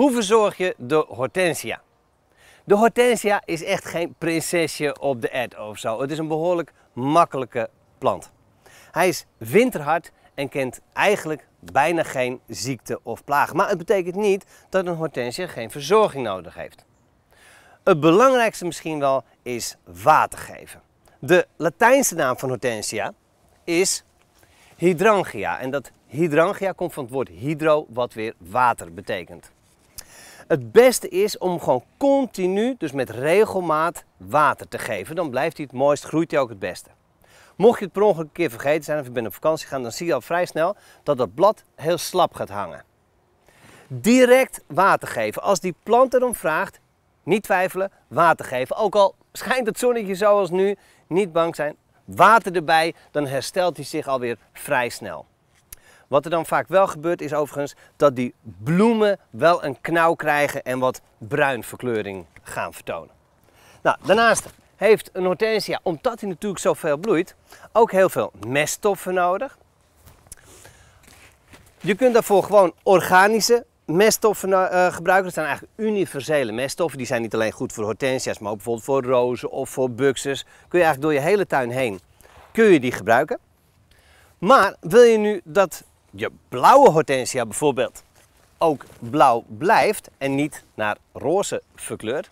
Hoe verzorg je de hortensia? De hortensia is echt geen prinsesje op de ad, of zo. Het is een behoorlijk makkelijke plant. Hij is winterhard en kent eigenlijk bijna geen ziekte of plaag. Maar het betekent niet dat een hortensia geen verzorging nodig heeft. Het belangrijkste misschien wel is water geven. De Latijnse naam van hortensia is hydrangea En dat hydrangea komt van het woord hydro, wat weer water betekent. Het beste is om gewoon continu, dus met regelmaat, water te geven. Dan blijft hij het mooist, groeit hij ook het beste. Mocht je het per ongeluk een keer vergeten zijn of je bent op vakantie gaan, dan zie je al vrij snel dat dat blad heel slap gaat hangen. Direct water geven. Als die plant erom vraagt, niet twijfelen, water geven. Ook al schijnt het zonnetje zoals nu, niet bang zijn. Water erbij, dan herstelt hij zich alweer vrij snel. Wat er dan vaak wel gebeurt is overigens dat die bloemen wel een knauw krijgen en wat bruinverkleuring gaan vertonen. Nou, daarnaast heeft een hortensia, omdat hij natuurlijk zoveel bloeit, ook heel veel meststoffen nodig. Je kunt daarvoor gewoon organische meststoffen eh, gebruiken. Dat zijn eigenlijk universele meststoffen. Die zijn niet alleen goed voor hortensia's, maar ook bijvoorbeeld voor rozen of voor buxus. Kun je eigenlijk door je hele tuin heen kun je die gebruiken. Maar wil je nu dat je blauwe hortensia bijvoorbeeld ook blauw blijft en niet naar roze verkleurt,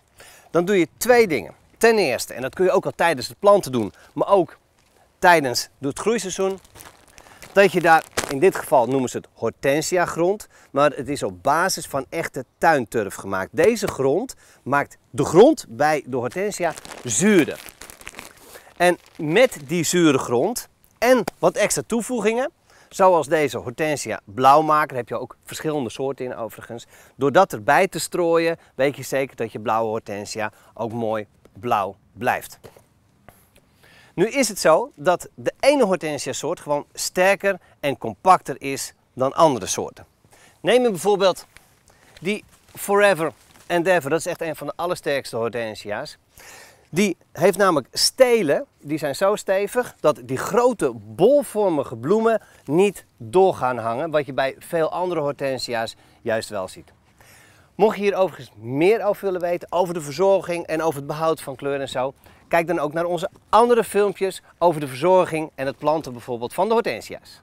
dan doe je twee dingen. Ten eerste, en dat kun je ook al tijdens de planten doen, maar ook tijdens het groeiseizoen, dat je daar, in dit geval noemen ze het hortensia grond, maar het is op basis van echte tuinturf gemaakt. Deze grond maakt de grond bij de hortensia zuurder. En met die zure grond en wat extra toevoegingen, Zoals deze hortensia blauwmaker, heb je ook verschillende soorten in overigens. Door dat erbij te strooien, weet je zeker dat je blauwe hortensia ook mooi blauw blijft. Nu is het zo dat de ene hortensia soort gewoon sterker en compacter is dan andere soorten. Neem je bijvoorbeeld die Forever Endeavor, dat is echt een van de allersterkste hortensia's. Die heeft namelijk stelen, die zijn zo stevig dat die grote bolvormige bloemen niet door gaan hangen, wat je bij veel andere hortensia's juist wel ziet. Mocht je hier overigens meer over willen weten, over de verzorging en over het behoud van kleur en zo, kijk dan ook naar onze andere filmpjes over de verzorging en het planten bijvoorbeeld van de hortensia's.